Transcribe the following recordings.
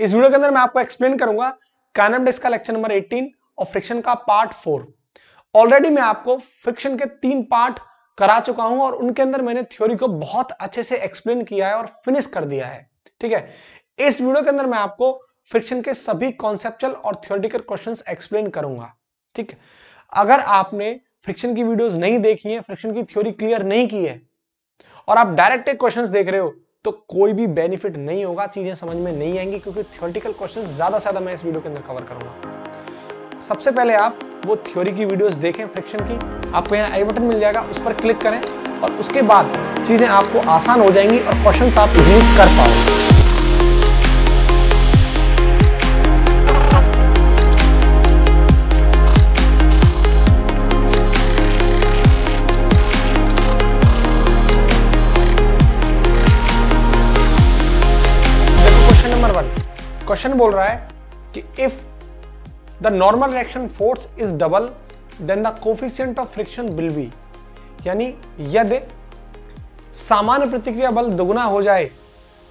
इस वीडियो के अंदर मैं आपको एक्सप्लेन करूंगा कैनम डेस्क का लेक्चर नंबर 18 और फ्रिक्शन का पार्ट फोर ऑलरेडी मैं आपको फ्रिक्शन के तीन पार्ट करा चुका हूं और उनके अंदर मैंने थ्योरी को बहुत अच्छे से एक्सप्लेन किया है और फिनिश कर दिया है ठीक है इस वीडियो के अंदर मैं आपको फ्रिक्शन के सभी कॉन्सेप्चुअल और थ्योरेटिकल क्वेश्चंस एक्सप्लेन करूंगा ठीक है अगर आपने फ्रिक्शन की वीडियोस नहीं देखी है फ्रिक्शन की थ्योरी क्लियर नहीं की है और आप डायरेक्ट क्वेश्चंस देख रहे हो तो कोई भी बेनिफिट नहीं होगा चीज़ें समझ में नहीं आएंगी क्योंकि थियोरटिकल क्वेश्चन ज़्यादा से ज़्यादा मैं इस वीडियो के अंदर कवर करूँगा सबसे पहले आप वो थ्योरी की वीडियोस देखें फ्रिक्शन की आपको यहाँ आई बटन मिल जाएगा उस पर क्लिक करें और उसके बाद चीज़ें आपको आसान हो जाएंगी और क्वेश्चन आप इजीली कर पाओगे क्वेश्चन बोल रहा है कि if the normal reaction force is double then the coefficient of friction will be यानी यदि सामान्य प्रतिक्रिया बल दोगुना हो जाए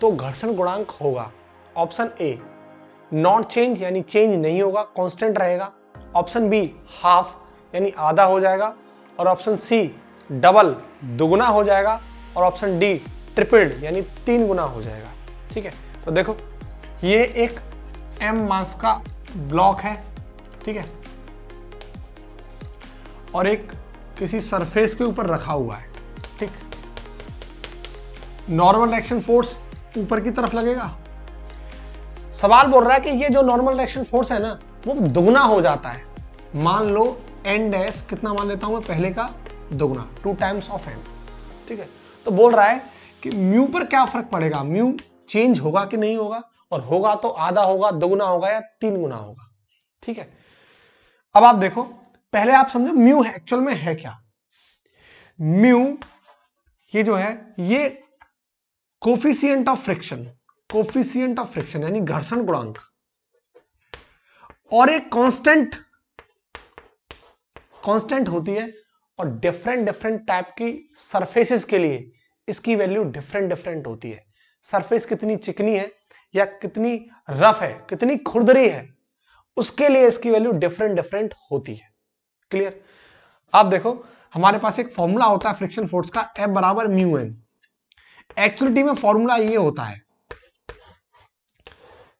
तो घर्षण गुणांक होगा ऑप्शन ए नॉट चेंज यानी चेंज नहीं होगा कांस्टेंट रहेगा ऑप्शन बी हाफ यानी आधा हो जाएगा और ऑप्शन सी डबल दोगुना हो जाएगा और ऑप्शन डी ट्रिपल्ड यानी तीन गुना हो जाएगा ठीक है तो देखो ये एक एम मास का ब्लॉक है ठीक है और एक किसी सरफेस के ऊपर रखा हुआ है ठीक नॉर्मल एक्शन फोर्स ऊपर की तरफ लगेगा सवाल बोल रहा है कि ये जो नॉर्मल एक्शन फोर्स है ना वो दोगुना हो जाता है मान लो एन डैश कितना मान लेता हूं मैं पहले का दोगुना टू टाइम्स ऑफ एन ठीक है तो बोल रहा है कि म्यू पर क्या फर्क पड़ेगा म्यू चेंज होगा कि नहीं होगा और होगा तो आधा होगा दोगुना होगा या तीन गुना होगा ठीक है अब आप देखो पहले आप समझो म्यू एक्चुअल में है क्या म्यू ये जो है ये coefficient of friction coefficient of friction यानी घर्षण गुणांक और एक कांस्टेंट कांस्टेंट होती है और डिफरेंट डिफरेंट टाइप की सरफेसेस के लिए इसकी वैल्यू डिफरेंट डिफरेंट होती है सरफेस कितनी चिकनी है या कितनी रफ है कितनी खुरदरी है उसके लिए इसकी वैल्यू डिफरेंट डिफरेंट होती है क्लियर आप देखो हमारे पास एक फॉर्मूला होता है फ्रिक्शन फोर्स का एफ बराबर म्यू एम एक्चुअलिटी में फॉर्मूला ये होता है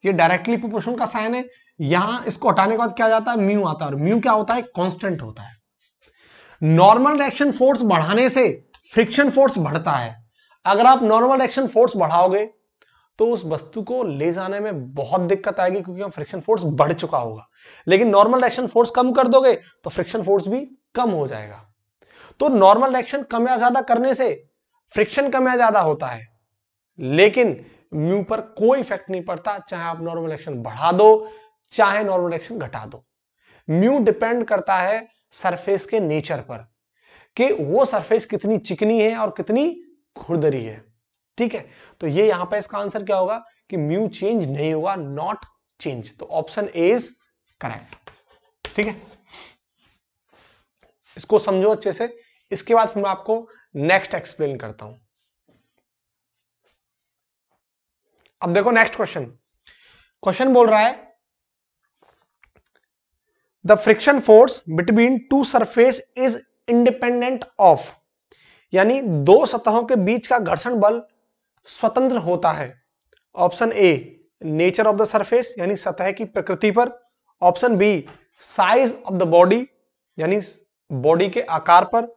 ये डायरेक्टली प्रोपोर्शन का साइन है यहां इसको हटाने के बाद क्या जाता है म्यू आता है और म्यू क्या होता है कांस्टेंट होता है नॉर्मल रिएक्शन फोर्स बढ़ाने से फ्रिक्शन फोर्स बढ़ता है अगर आप नॉर्मल एक्शन फोर्स बढ़ाओगे तो उस वस्तु को ले जाने में बहुत दिक्कत आएगी क्योंकि फ्रिक्शन फोर्स बढ़ चुका होगा लेकिन नॉर्मल एक्शन फोर्स कम कर दोगे तो फ्रिक्शन फोर्स भी कम हो जाएगा तो नॉर्मल एक्शन कम या ज्यादा करने से फ्रिक्शन कम या ज्यादा होता है लेकिन म्यू पर कोई इफेक्ट नहीं पड़ता चाहे आप नॉर्मल एक्शन बढ़ा दो चाहे नॉर्मल एक्शन घटा दो म्यू डिपेंड करता है सरफेस के नेचर पर कि वो सरफेस कितनी चिकनी है और कितनी खुरदरी है ठीक है तो ये यहां पर इसका आंसर क्या होगा कि म्यू चेंज नहीं होगा नॉट चेंज तो ऑप्शन ए इज करेक्ट ठीक है इसको समझो अच्छे से इसके बाद मैं आपको नेक्स्ट एक्सप्लेन करता हूं अब देखो नेक्स्ट क्वेश्चन क्वेश्चन बोल रहा है the friction force between two surface is independent of यानी दो सतहों के बीच का घर्षण बल स्वतंत्र होता है option A nature of the surface यानी सतह की प्रकृति पर option B size of the body यानी बॉडी के आकार पर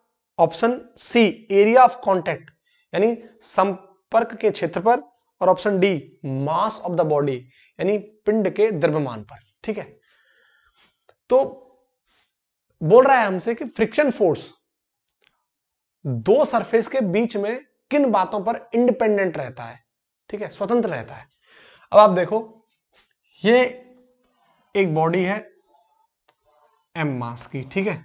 option C area of contact यानी संपर्क के क्षेत्र पर और option D mass of the body यानी पिंड के द्रव्यमान पर ठीक है तो बोल रहा है हमसे कि फ्रिक्शन फोर्स दो सरफेस के बीच में किन बातों पर इंडिपेंडेंट रहता है ठीक है स्वतंत्र रहता है अब आप देखो ये एक बॉडी है एम मास की ठीक है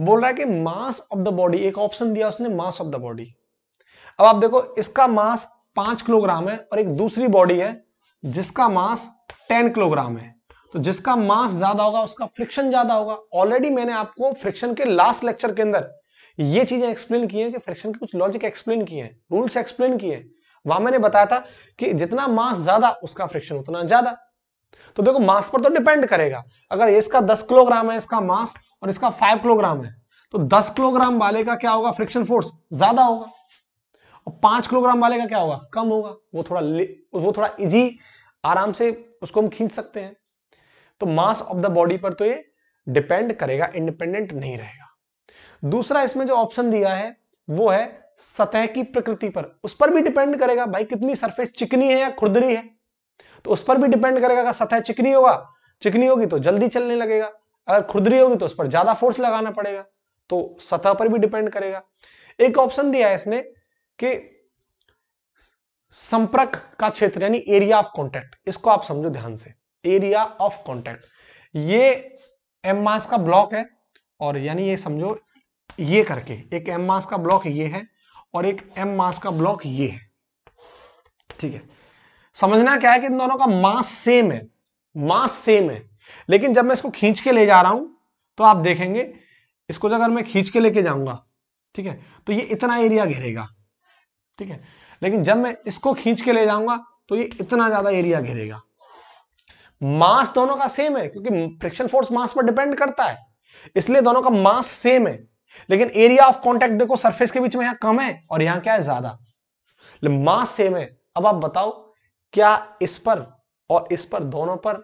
बोल रहा है कि मास ऑफ द बॉडी एक ऑप्शन दिया उसने मास ऑफ द बॉडी अब आप देखो इसका मास पांच किलोग्राम है और एक दूसरी बॉडी है जिसका मास टेन किलोग्राम है तो जिसका मास ज्यादा होगा उसका फ्रिक्शन ज्यादा होगा ऑलरेडी मैंने आपको फ्रिक्शन के लास्ट लेक्चर के अंदर ये चीजें एक्सप्लेन की हैं कि फ्रिक्शन के कुछ लॉजिक एक्सप्लेन किए हैं रूल्स एक्सप्लेन किए हैं वहां मैंने बताया था कि जितना मास ज्यादा उसका फ्रिक्शन उतना ज्यादा तो देखो मास पर तो डिपेंड करेगा अगर इसका दस किलोग्राम है इसका मास और इसका फाइव किलोग्राम है तो दस किलोग्राम वाले का क्या होगा फ्रिक्शन फोर्स ज्यादा होगा और पांच किलोग्राम वाले का क्या होगा कम होगा वो थोड़ा वो थोड़ा इजी आराम से उसको हम खींच सकते हैं तो मास ऑफ द बॉडी पर तो ये डिपेंड करेगा इंडिपेंडेंट नहीं रहेगा दूसरा इसमें जो ऑप्शन दिया है वो है सतह की प्रकृति पर उस पर भी डिपेंड करेगा भाई कितनी सरफेस चिकनी है या खुरदरी है तो उस पर भी डिपेंड करेगा अगर सतह चिकनी होगा चिकनी होगी तो जल्दी चलने लगेगा अगर खुरदरी होगी तो उस पर ज्यादा फोर्स लगाना पड़ेगा तो सतह पर भी डिपेंड करेगा एक ऑप्शन दिया है इसने कि संपर्क का क्षेत्र यानी एरिया ऑफ कॉन्टेक्ट इसको आप समझो ध्यान से एरिया ऑफ कॉन्टैक्ट ये एम मास का ब्लॉक है और यानी ये समझो ये करके एक एम मास का ब्लॉक ये है और एक एम मास का ब्लॉक ये है ठीक है समझना क्या है कि इन दोनों का मास सेम है मास सेम है लेकिन जब मैं इसको खींच के ले जा रहा हूं तो आप देखेंगे इसको अगर मैं खींच के लेके जाऊंगा ठीक है तो ये इतना एरिया घेरेगा ठीक है लेकिन जब मैं इसको खींच के ले जाऊंगा तो ये इतना ज्यादा एरिया घेरेगा मास दोनों का सेम है क्योंकि फ्रिक्शन फोर्स मास पर डिपेंड करता है इसलिए दोनों का मास सेम है लेकिन एरिया ऑफ कॉन्टेक्ट देखो सरफेस के बीच में यहां कम है और यहां क्या है ज्यादा मास सेम है अब आप बताओ क्या इस पर और इस पर दोनों पर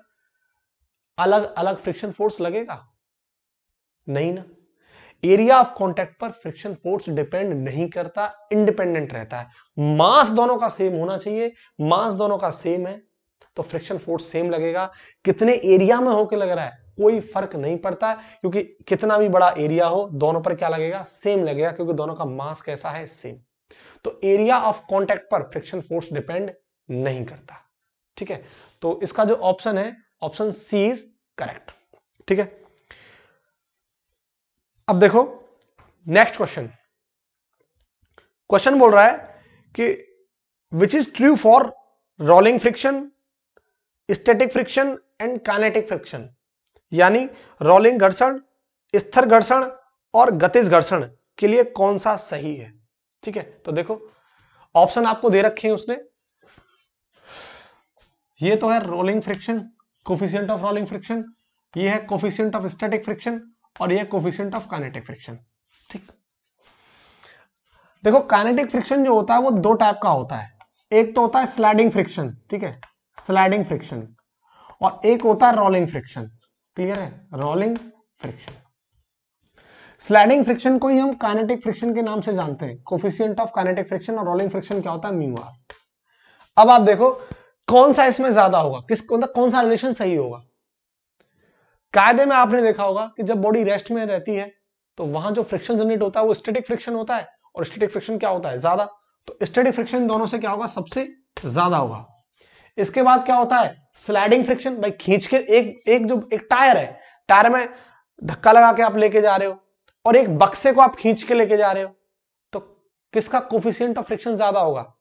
अलग अलग फ्रिक्शन फोर्स लगेगा नहीं ना एरिया ऑफ कॉन्टेक्ट पर फ्रिक्शन फोर्स डिपेंड नहीं करता इंडिपेंडेंट रहता है मास दोनों का सेम होना चाहिए मास दोनों का सेम है तो फ्रिक्शन फोर्स सेम लगेगा कितने एरिया में होकर लग रहा है कोई फर्क नहीं पड़ता क्योंकि कितना भी बड़ा एरिया हो दोनों पर क्या लगेगा सेम लगेगा क्योंकि दोनों का मास कैसा है सेम तो एरिया ऑफ कॉन्टेक्ट पर फ्रिक्शन फोर्स डिपेंड नहीं करता ठीक है तो इसका जो ऑप्शन है ऑप्शन सी इज करेक्ट ठीक है अब देखो नेक्स्ट क्वेश्चन क्वेश्चन बोल रहा है कि which is true for rolling friction static friction and kinetic friction यानी रोलिंग घर्षण स्थिर घर्षण और गतिज घर्षण के लिए कौन सा सही है ठीक है तो देखो ऑप्शन आपको दे रखे हैं उसने ये तो है rolling friction coefficient of rolling friction ये है कोफिशियंट ऑफ स्टैटिक फ्रिक्शन और ये कोफिशियंट ऑफ काइनेटिक फ्रिक्शन ठीक देखो काइनेटिक फ्रिक्शन जो होता है वो दो टाइप का होता है एक तो होता है स्लाइडिंग फ्रिक्शन ठीक है स्लाइडिंग फ्रिक्शन और एक होता है रोलिंग फ्रिक्शन क्लियर है रोलिंग फ्रिक्शन स्लाइडिंग फ्रिक्शन को ही हम काइनेटिक फ्रिक्शन के नाम से जानते हैं कोफिशियंट ऑफ काइनेटिक फ्रिक्शन और रोलिंग फ्रिक्शन क्या होता है म्यू आर अब आप देखो कौन सा इसमें ज्यादा होगा किस मतलब कौन सा रिलेशन सही होगा कायदे में आपने देखा होगा कि जब बॉडी रेस्ट में रहती है तो वहां जो फ्रिक्शन जनरेट होता है वो स्टेटिक फ्रिक्शन होता है और स्टेटिक फ्रिक्शन क्या होता है ज्यादा तो स्टेटिक फ्रिक्शन दोनों से क्या होगा सबसे ज्यादा होगा इसके बाद क्या होता है स्लाइडिंग फ्रिक्शन भाई खींच के एक एक जो एक टायर है टायर में धक्का लगा के आप लेके जा रहे हो और एक बक्से को आप खींच के लेके जा रहे हो तो किसका कोफिशियंट ऑफ फ्रिक्शन ज्यादा होगा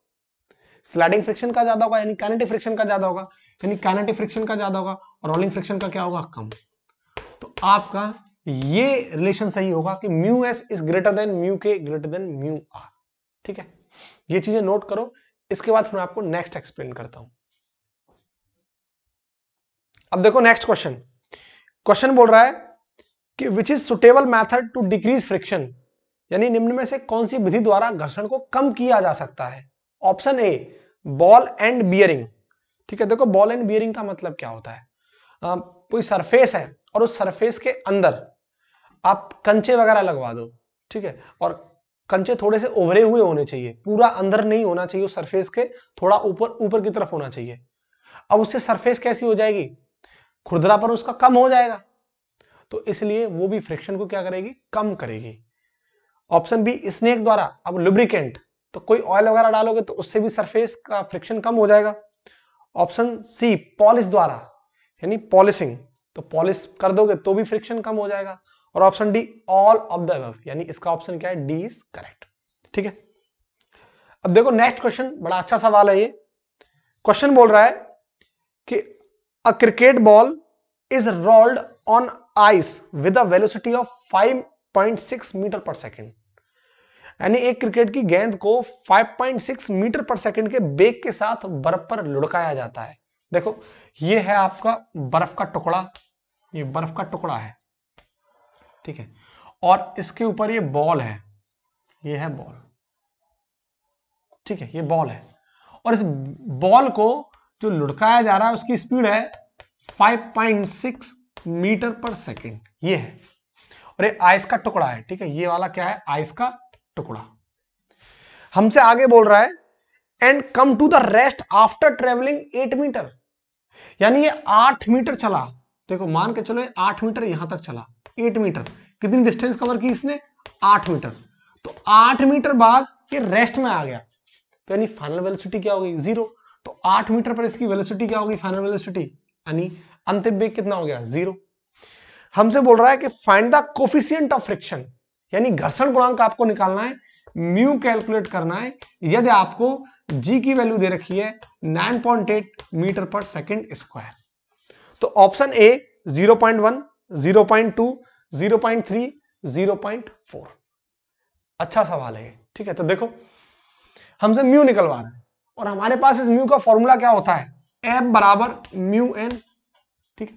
स्लाइडिंग फ्रिक्शन का ज्यादा होगा यानी कैनेटिक फ्रिक्शन का ज्यादा होगा यानी कैनेटिक फ्रिक्शन का ज्यादा होगा और रोलिंग फ्रिक्शन का क्या होगा कम तो आपका ये रिलेशन सही होगा कि mu s is greater than mu k greater than mu r ठीक है ये चीजें नोट करो इसके बाद फिर मैं आपको नेक्स्ट एक्सप्लेन करता हूं अब देखो नेक्स्ट क्वेश्चन क्वेश्चन बोल रहा है कि which is suitable method to decrease friction यानी निम्न में से कौन सी विधि द्वारा घर्षण को कम किया जा सकता है option A ball and bearing ठीक है देखो बॉल एंड बियरिंग का मतलब क्या होता है कोई सरफेस है और उस सरफेस के अंदर आप कंचे वगैरह लगवा दो ठीक है और कंचे थोड़े से उभरे हुए होने चाहिए पूरा अंदर नहीं होना चाहिए उस सरफेस के थोड़ा ऊपर ऊपर की तरफ होना चाहिए अब उससे सरफेस कैसी हो जाएगी खुरदरापन उसका कम हो जाएगा तो इसलिए वो भी फ्रिक्शन को क्या करेगी कम करेगी ऑप्शन बी स्नेक द्वारा अब लुब्रिकेंट तो कोई ऑयल वगैरह डालोगे तो उससे भी सरफेस का फ्रिक्शन कम हो जाएगा ऑप्शन सी पॉलिश द्वारा यानी पॉलिशिंग तो पॉलिश कर दोगे तो भी फ्रिक्शन कम हो जाएगा और option D all of the यानी इसका ऑप्शन क्या है डी इज करेक्ट ठीक है अब देखो नेक्स्ट क्वेश्चन बड़ा अच्छा सवाल है ये क्वेश्चन बोल रहा है कि a cricket ball is rolled on ice with a velocity of 5.6 metre per second. यानी एक क्रिकेट की गेंद को 5.6 मीटर पर सेकंड के बेग के साथ बर्फ पर लुढ़काया जाता है देखो ये है आपका बर्फ का टुकड़ा ये बर्फ का टुकड़ा है ठीक है और इसके ऊपर ये बॉल है ये है बॉल ठीक है ये बॉल है और इस बॉल को जो लुढ़काया जा रहा है उसकी स्पीड है 5.6 मीटर पर सेकेंड ये है और ये आइस का टुकड़ा है ठीक है ये वाला क्या है आइस का टुकड़ा हमसे आगे बोल रहा है and come to the rest after travelling eight metre यानी ये आठ मीटर चला देखो मान के चलो आठ मीटर यहां तक चला एट मीटर कितनी डिस्टेंस कवर की इसने आठ मीटर तो आठ मीटर बाद ये रेस्ट में आ गया तो यानी फाइनल वेलोसिटी क्या हो गई जीरो तो आठ मीटर पर इसकी वेलोसिटी क्या होगी फाइनल वेलोसिटी यानी अंतिम वेग कितना हो गया जीरो हमसे बोल रहा है कि find the coefficient of friction यानी घर्षण गुणांक आपको निकालना है म्यू कैलकुलेट करना है यदि आपको जी की वैल्यू दे रखी है 9.8 मीटर पर सेकंड स्क्वायर तो ऑप्शन ए 0.1, 0.2, 0.3, 0.4 अच्छा सवाल है ठीक है तो देखो हमसे म्यू निकलवा रहे हैं और हमारे पास इस म्यू का फॉर्मूला क्या होता है एफ बराबर म्यू एन ठीक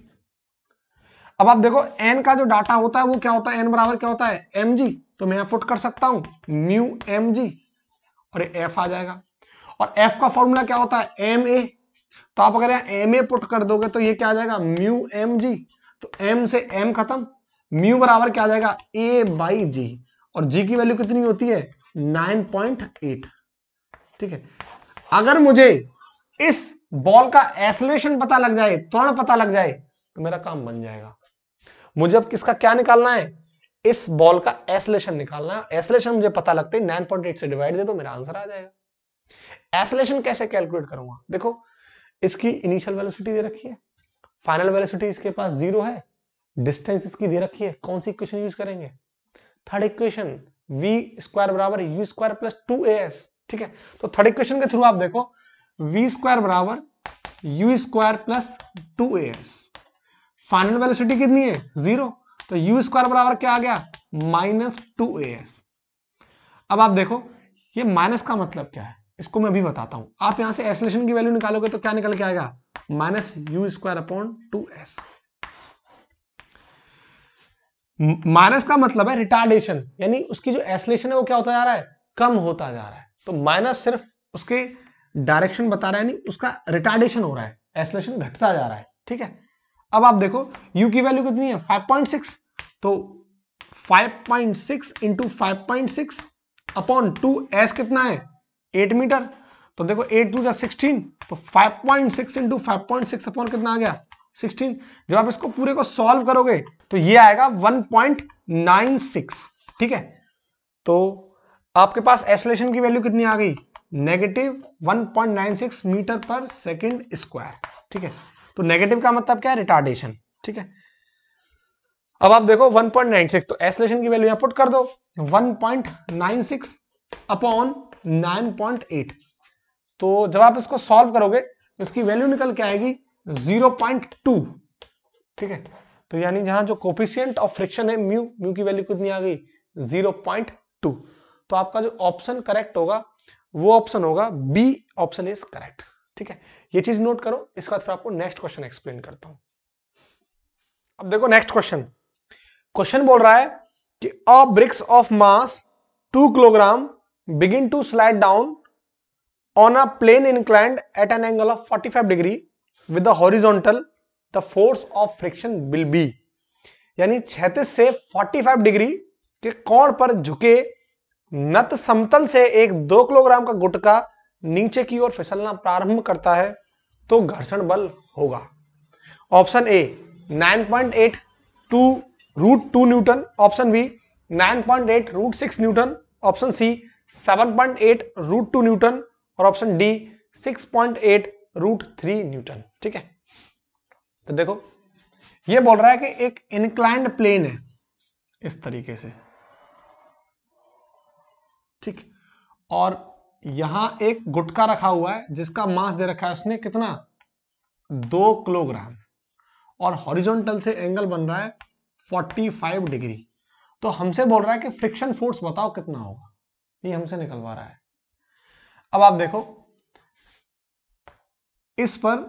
अब आप देखो एन का जो डाटा होता है वो क्या होता है एन बराबर क्या होता है एम जी तो मैं फुट कर सकता हूं म्यू एम जी और एफ आ जाएगा और एफ का फॉर्मूला क्या होता है एम ए तो आप अगर यहां एम ए पुट कर दोगे तो ये क्या आ जाएगा म्यू एम जी तो एम से एम खत्म म्यू बराबर क्या आ जाएगा ए बाई जी और जी की वैल्यू कितनी होती है नाइन पॉइंट एट ठीक है अगर मुझे इस बॉल का एसलेशन पता लग जाए त्वरण पता लग जाए तो मेरा काम बन जाएगा मुझे अब किसका क्या निकालना है इस बॉल का एसलेशन निकालना है एसलेशन मुझे पता लगते पॉइंट एट से डिवाइड दे तो मेरा आंसर आ जाएगा एसलेशन कैसे कैलकुलेट करूंगा देखो इसकी इनिशियल वेलोसिटी दे रखी है फाइनल वेलोसिटी इसके पास जीरो है डिस्टेंस इसकी दे रखी है कौन सी इक्वेशन यूज करेंगे थर्ड इक्वेशन वी स्क्वायर बराबर u square plus two a s ठीक है तो थर्ड इक्वेशन के थ्रू आप देखो वी स्क्वायर बराबर u square plus two a s final velocity कितनी है जीरो तो यू स्क्वायर बराबर क्या आ गया माइनस टू ए एस अब आप देखो ये माइनस का मतलब क्या है इसको मैं भी बताता हूं आप यहां से एसलेशन की वैल्यू निकालोगे तो क्या निकल के आएगा minus u square upon two s minus का मतलब है रिटार्डेशन यानी उसकी जो एसलेशन है वो क्या होता जा रहा है कम होता जा रहा है तो माइनस सिर्फ उसके डायरेक्शन बता रहा है नहीं उसका रिटार्डेशन हो रहा है एसलेशन घटता जा रहा है ठीक है अब आप देखो यू की वैल्यू कितनी है 5.6 तो 5.6 point six into upon two s कितना है 8 मीटर तो देखो 8 टू जा सिक्सटीन तो 5.6 पॉइंट सिक्स इंटू अपॉन कितना आ गया 16 जब आप इसको पूरे को सॉल्व करोगे तो ये आएगा 1.96 ठीक है तो आपके पास एसलेशन की वैल्यू कितनी आ गई negative 1.96 metre per second square ठीक है तो नेगेटिव का मतलब क्या है रिटार्डेशन ठीक है अब आप देखो 1.96 तो एसलेशन की वैल्यू यहां पुट कर दो 1.96 अपॉन 9.8 तो जब आप इसको सॉल्व करोगे तो इसकी वैल्यू निकल के आएगी 0.2 ठीक है तो यानी जहां जो कोफिशियंट ऑफ फ्रिक्शन है म्यू म्यू की वैल्यू कितनी आ गई 0.2 तो आपका जो ऑप्शन करेक्ट होगा वो ऑप्शन होगा बी ऑप्शन इज करेक्ट ठीक है ये चीज नोट करो इसके बाद फिर आपको नेक्स्ट क्वेश्चन एक्सप्लेन करता हूं अब देखो नेक्स्ट क्वेश्चन क्वेश्चन बोल रहा है कि a bricks of mass two kilogram begin to slide down on a plane inclined at an angle of 45 degree with the horizontal the force of friction will be यानी छत्तीस से 45 degree के कोण पर झुके नत समतल से एक दो किलोग्राम का गुटका नीचे की ओर फिसलना प्रारंभ करता है तो घर्षण बल होगा option A 9.8 two root two newton option B 9.8 root six newton option C 7.8 root two newton और option D 6.8 root three newton ठीक है तो देखो ये बोल रहा है कि एक इंक्लाइंड प्लेन है इस तरीके से ठीक और यहां एक गुटका रखा हुआ है जिसका मास दे रखा है उसने कितना दो किलोग्राम और हॉरिजॉन्टल से एंगल बन रहा है फोर्टी फाइव डिग्री तो हमसे बोल रहा है कि फ्रिक्शन फोर्स बताओ कितना होगा ये हमसे निकलवा रहा है अब आप देखो इस पर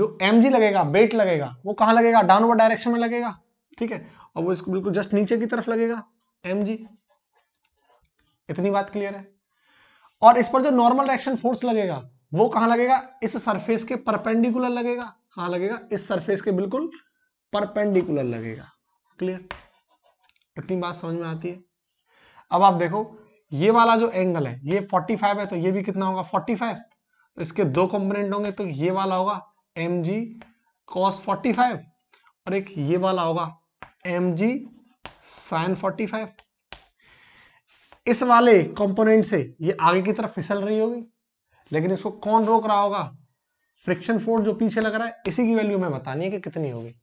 जो एम लगेगा वेट लगेगा वो कहां लगेगा डाउनवर्ड डायरेक्शन में लगेगा ठीक है और वो इसको बिल्कुल जस्ट नीचे की तरफ लगेगा एम इतनी बात क्लियर है और इस पर जो नॉर्मल रिएक्शन फोर्स लगेगा वो कहां लगेगा इस सरफेस के परपेंडिकुलर लगेगा कहां लगेगा इस सरफेस के बिल्कुल परपेंडिकुलर लगेगा क्लियर इतनी बात समझ में आती है अब आप देखो ये वाला जो एंगल है ये 45 है तो ये भी कितना होगा 45 तो इसके दो कंपोनेंट होंगे तो ये वाला होगा एम जी कॉस फोर्टी और एक ये वाला होगा एम जी साइन फोर्टी इस वाले कंपोनेंट से ये आगे की तरफ फिसल रही होगी लेकिन इसको कौन रोक रहा होगा फ्रिक्शन फोर्स जो पीछे लग रहा है इसी की वैल्यू हमें बतानी है कि कितनी होगी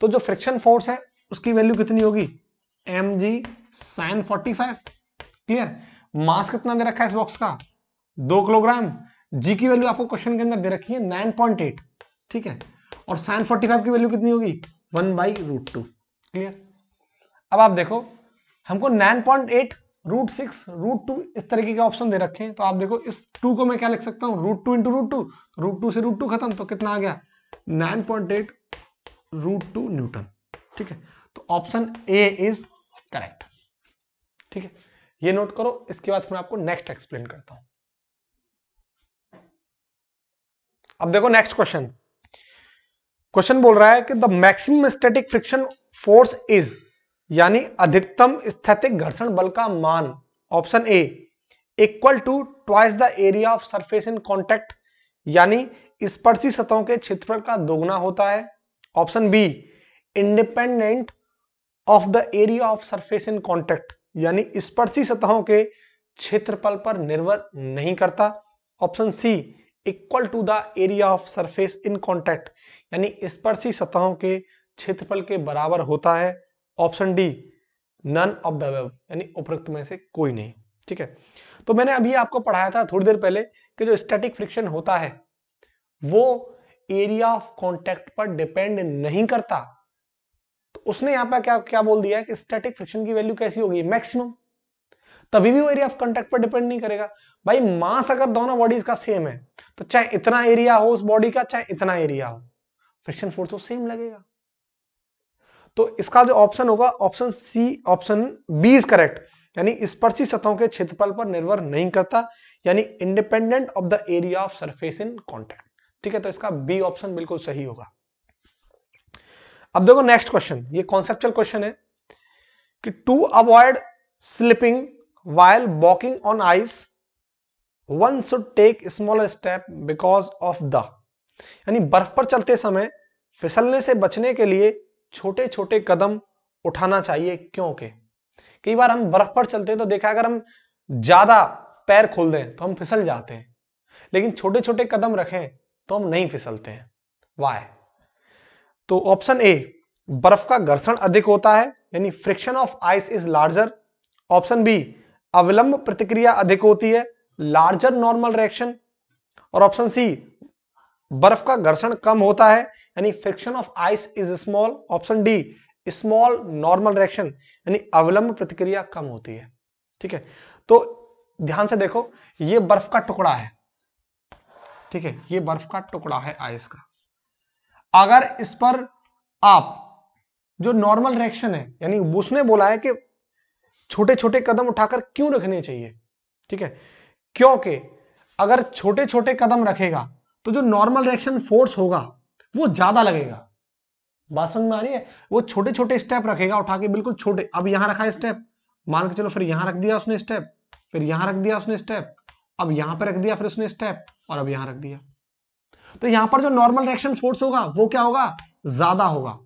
तो जो फ्रिक्शन फोर्स है उसकी वैल्यू कितनी होगी m g sine forty five clear mass कितना दे रखा है इस बॉक्स का दो किलोग्राम जी की वैल्यू आपको क्वेश्चन के अंदर दे रखी है नाइन पॉइंट एट ठीक है और साइन फोर्टी फाइव की वैल्यू कितनी होगी one by root two clear अब आप देखो हमको nine point eight root six root two इस तरीके के ऑप्शन दे रखे हैं तो आप देखो इस टू को मैं क्या लिख सकता हूँ root two into root two root two से रूट टू खत्म तो कितना आ गया nine point eight root two newton ठीक है तो ऑप्शन ए इज करेक्ट ठीक है ये नोट करो इसके बाद मैं आपको नेक्स्ट एक्सप्लेन करता हूं अब देखो नेक्स्ट क्वेश्चन क्वेश्चन बोल रहा है कि the maximum static friction force is यानी अधिकतम स्थैतिक घर्षण बल का मान option A equal to twice the area of surface in contact यानी स्पर्शी सतहों के क्षेत्रफल का दोगुना होता है option B independent of the area of surface in contact यानी स्पर्शी सतहों के क्षेत्रफल पर निर्भर नहीं करता option C equal to the area of surface in contact यानी स्पर्शी सतहों के क्षेत्रफल के बराबर होता है option D none of the उपरोक्त में से कोई नहीं ठीक है तो मैंने अभी आपको पढ़ाया था थोड़ी देर पहले कि जो स्टैटिक फ्रिक्शन होता है वो एरिया ऑफ कॉन्टेक्ट पर डिपेंड नहीं करता तो उसने यहां पर क्या क्या बोल दिया है कि स्टैटिक फ्रिक्शन की वैल्यू कैसी होगी मैक्सिमम तभी भी वो एरिया ऑफ कॉन्टेक्ट पर डिपेंड नहीं करेगा भाई मास अगर दोनों बॉडीज का सेम है तो चाहे इतना एरिया हो उस बॉडी का चाहे इतना एरिया हो फ्रिक्शन फोर्स तो सेम लगेगा तो इसका जो ऑप्शन होगा option C option B is correct यानी स्पर्शी सतहों के क्षेत्रफल पर निर्भर नहीं करता यानी independent of the area of surface in contact ठीक है तो इसका बी ऑप्शन बिल्कुल सही होगा अब देखो नेक्स्ट क्वेश्चन ये कॉन्सेप्चुअल क्वेश्चन है कि to avoid slipping while walking on ice one should take small step because of the यानी बर्फ पर चलते समय फिसलने से बचने के लिए छोटे छोटे कदम उठाना चाहिए क्योंकि कई बार हम बर्फ पर चलते हैं तो देखा अगर हम ज्यादा पैर खोल दें तो हम फिसल जाते हैं लेकिन छोटे छोटे कदम रखें तो हम नहीं फिसलते हैं वाय तो ऑप्शन ए बर्फ का घर्षण अधिक होता है यानी friction of ice is larger option B अविलंब प्रतिक्रिया अधिक होती है लार्जर नॉर्मल रिएक्शन और ऑप्शन सी बर्फ का घर्षण कम होता है यानी friction of ice is small option D small normal reaction यानी अवलंब प्रतिक्रिया कम होती है ठीक है तो ध्यान से देखो ये बर्फ का टुकड़ा है ठीक है ये बर्फ का टुकड़ा है आइस का अगर इस पर आप जो नॉर्मल रिएक्शन है यानी उसने बोला है कि छोटे छोटे कदम उठाकर क्यों रखने चाहिए ठीक है क्योंकि अगर छोटे छोटे कदम रखेगा तो जो नॉर्मल रिएक्शन फोर्स होगा वो ज्यादा लगेगा बात समझ में आ रही है वो छोटे छोटे स्टेप रखेगा उठा के बिल्कुल छोटे अब यहां रखा स्टेप मान के चलो फिर यहां रख दिया उसने स्टेप फिर यहां रख दिया उसने स्टेप अब यहां पर रख दिया फिर उसने स्टेप और अब यहां रख दिया तो यहां पर जो नॉर्मल रिएक्शन फोर्स होगा वो क्या होगा ज्यादा होगा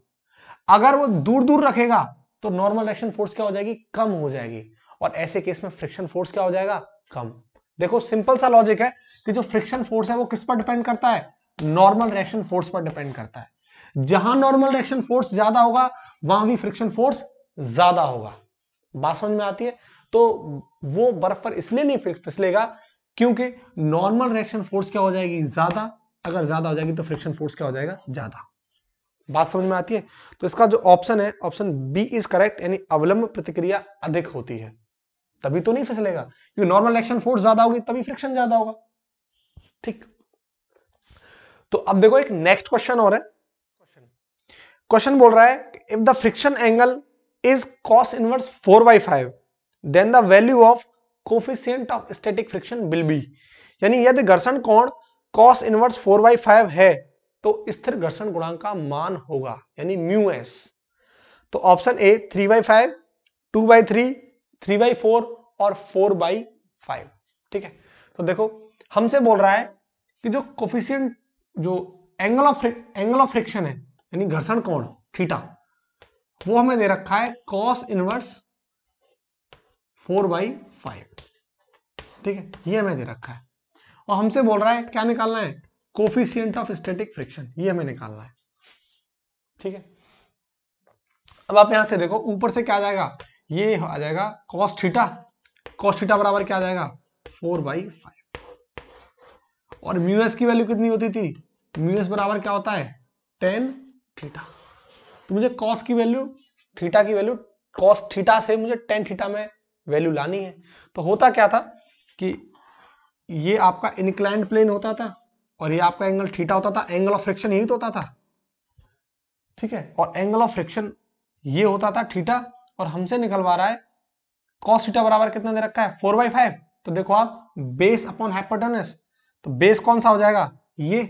अगर वो दूर दूर रखेगा तो नॉर्मल रिएक्शन फोर्स क्या हो जाएगी कम हो जाएगी और ऐसे केस में फ्रिक्शन फोर्स क्या हो जाएगा कम देखो सिंपल सा लॉजिक है कि जो फ्रिक्शन फोर्स है वो किस पर डिपेंड करता है नॉर्मल रिएक्शन फोर्स पर डिपेंड करता है जहां नॉर्मल रिएक्शन फोर्स ज्यादा होगा वहां भी फ्रिक्शन फोर्स ज्यादा होगा बात समझ में आती है तो वो बर्फ पर इसलिए नहीं फिसलेगा क्योंकि नॉर्मल रिएक्शन फोर्स क्या हो जाएगी ज्यादा अगर ज्यादा हो जाएगी तो फ्रिक्शन फोर्स क्या हो जाएगा ज्यादा बात समझ में आती है तो इसका जो ऑप्शन है ऑप्शन बी इज करेक्ट यानी अवलंब प्रतिक्रिया अधिक होती है तभी तो नहीं फिसलेगा क्योंकि नॉर्मल रिएक्शन फोर्स ज्यादा होगी तभी फ्रिक्शन ज्यादा होगा ठीक तो अब देखो एक नेक्स्ट क्वेश्चन और है क्वेश्चन बोल रहा है if the friction angle is cos inverse four by five then the value of coefficient of static friction will be यानी यदि घर्षण कोण cos inverse four by five है तो स्थिर घर्षण गुणांक का मान होगा यानी म्यू एस तो option A three by five two by three three by four और फोर बाई फाइव ठीक है तो देखो हमसे बोल रहा है कि जो कोफिशियंट जो angle of angle of friction है यानी घर्षण कोण थीटा वो हमें दे रखा है cos inverse four by five ठीक है ये हमें दे रखा है और हमसे बोल रहा है क्या निकालना है कोफिशियंट ऑफ स्टेटिक फ्रिक्शन ये हमें निकालना है ठीक है अब आप यहां से देखो ऊपर से क्या आ जाएगा ये आ जाएगा कॉस थीटा कॉस थीटा बराबर क्या आ जाएगा फोर बाई फाइव और म्यूएस की वैल्यू कितनी होती थी म्यूएस बराबर क्या होता है टेन थीटा तो मुझे कॉस की वैल्यू थीटा की वैल्यू कॉस थीटा से मुझे टेन थीटा में वैल्यू लानी है तो होता क्या था कि ये आपका इनक्लाइंट प्लेन होता था और ये आपका एंगल थीटा होता था एंगल ऑफ फ्रिक्शन यही तो होता था ठीक है और एंगल ऑफ फ्रिक्शन ये होता था थीटा और हमसे निकलवा रहा है कॉस थीटा बराबर कितना दे रखा है फोर बाई फाइव तो देखो आप बेस अपॉन हाइपोटेनस तो बेस कौन सा हो जाएगा ये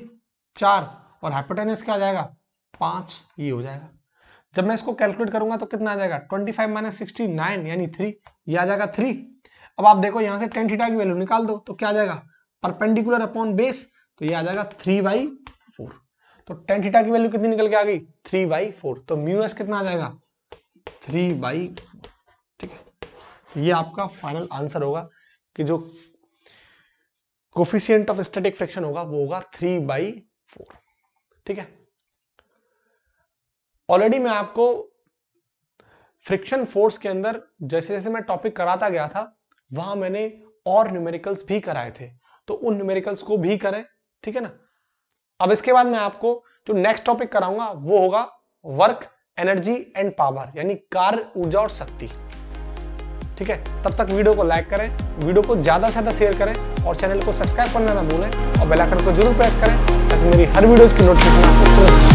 चार और हाइपोटेनस क्या आ जाएगा पांच ये हो जाएगा जब मैं इसको कैलकुलेट करूंगा तो कितना आ जाएगा twenty five minus sixty nine यानी थ्री ये आ जाएगा थ्री अब आप देखो यहां से टेन थीटा की वैल्यू निकाल दो तो क्या आ जाएगा परपेंडिकुलर अपॉन बेस तो ये आ जाएगा थ्री बाई फोर तो टेन थीटा की वैल्यू कितनी निकल के आ गई थ्री बाई फोर तो म्यू एस कितना आ जाएगा थ्री बाई ठीक है तो ये आपका फाइनल आंसर होगा कि जो कोफिशियंट ऑफ स्टेटिक फ्रैक्शन होगा वो होगा थ्री बाई फोर ठीक है ऑलरेडी मैं आपको फ्रिक्शन फोर्स के अंदर जैसे जैसे मैं टॉपिक कराता गया था वहां मैंने और न्यूमेरिकल्स भी कराए थे तो उन न्यूमेरिकल्स को भी करें ठीक है ना अब इसके बाद मैं आपको जो नेक्स्ट टॉपिक कराऊंगा वो होगा वर्क एनर्जी एंड पावर यानी कार्य ऊर्जा और शक्ति ठीक है तब तक वीडियो को लाइक करें वीडियो को ज़्यादा से ज़्यादा शेयर करें और चैनल को सब्सक्राइब करना ना भूलें और बेलाइकन को जरूर प्रेस करें ताकि मेरी हर वीडियोज़ की नोटिफिकेशन आपको तुरंत